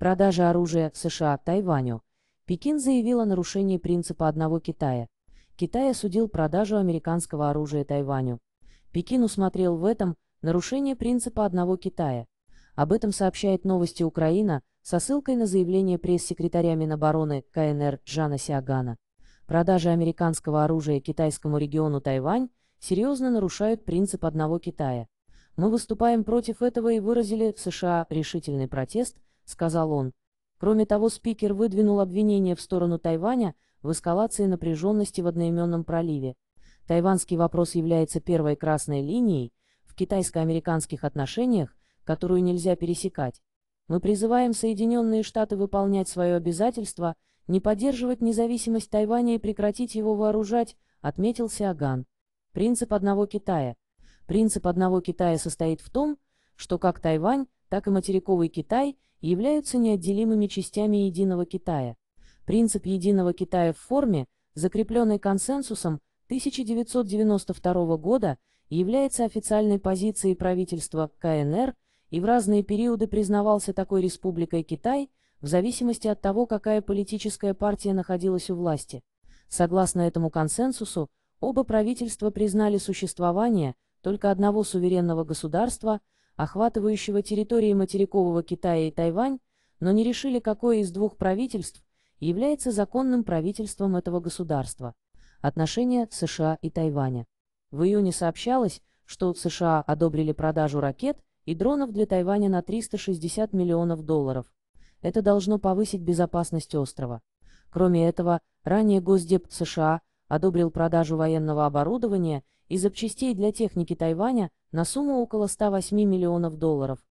продажи оружия США Тайваню, Пекин заявил о нарушении принципа одного Китая. Китай осудил продажу американского оружия Тайваню. Пекин усмотрел в этом нарушение принципа одного Китая. Об этом сообщает новости Украина со ссылкой на заявление пресс-секретаря Минобороны КНР Жана Сиагана. Продажи американского оружия китайскому региону Тайвань серьезно нарушают принцип одного Китая. Мы выступаем против этого и выразили в США решительный протест – сказал он. Кроме того, спикер выдвинул обвинение в сторону Тайваня в эскалации напряженности в одноименном проливе. Тайваньский вопрос является первой красной линией в китайско-американских отношениях, которую нельзя пересекать. Мы призываем Соединенные Штаты выполнять свое обязательство, не поддерживать независимость Тайваня и прекратить его вооружать, отметил Сиаган. Принцип одного Китая. Принцип одного Китая состоит в том, что как Тайвань, так и материковый Китай являются неотделимыми частями единого Китая. Принцип единого Китая в форме, закрепленный консенсусом 1992 года, является официальной позицией правительства КНР и в разные периоды признавался такой республикой Китай в зависимости от того, какая политическая партия находилась у власти. Согласно этому консенсусу, оба правительства признали существование только одного суверенного государства – охватывающего территории материкового Китая и Тайвань, но не решили, какое из двух правительств является законным правительством этого государства. Отношения США и Тайваня. В июне сообщалось, что США одобрили продажу ракет и дронов для Тайваня на 360 миллионов долларов. Это должно повысить безопасность острова. Кроме этого, ранее Госдеп США одобрил продажу военного оборудования и запчастей для техники Тайваня на сумму около 108 миллионов долларов,